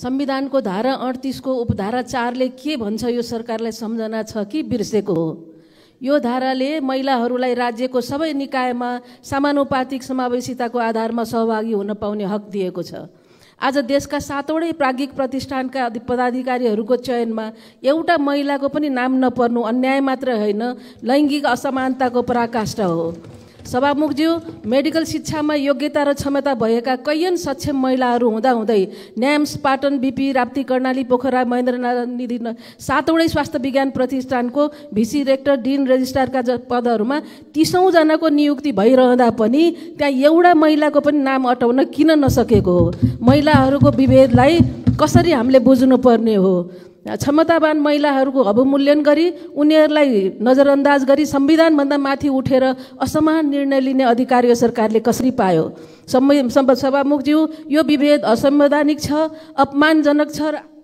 संविधानको धारा अडतिसको उपधारा चारले के भन्छ यो सरकारलाई सम्झना छ कि बिर्सेको हो यो धाराले महिलाहरूलाई राज्यको सबै निकायमा समानुपातिक समावेशिताको आधारमा सहभागी हुन पाउने हक दिएको छ आज देशका सातवटै प्राज्ञिक प्रतिष्ठानका पदाधिकारीहरूको चयनमा एउटा महिलाको पनि नाम नपर्नु अन्याय मात्र होइन लैङ्गिक असमानताको पराकाष्ठा हो सभामुखज्यू मेडिकल शिक्षामा योग्यता र क्षमता भएका कैयन सक्षम महिलाहरू हुँदाहुँदै न्याम्स पाटन बिपी राप्ती कर्णाली पोखरा महेन्द्र नारायण निधि सातवटै स्वास्थ्य विज्ञान प्रतिष्ठानको भिसी रेक्टर डिन रेजिस्ट्रारका पदहरूमा तिसौँजनाको नियुक्ति भइरहँदा पनि त्यहाँ एउटा महिलाको पनि नाम अटाउन किन नसकेको हो महिलाहरूको विभेदलाई कसरी हामीले बुझ्नुपर्ने हो क्षमतावान महिलाहरूको अवमूल्यन गरी उनीहरूलाई नजरअन्दाज गरी संविधानभन्दा माथि उठेर असमान निर्णय लिने अधिकार यो सरकारले कसरी पायो सभामुखज्यू यो विभेद असंवैधानिक छ अपमानजनक छ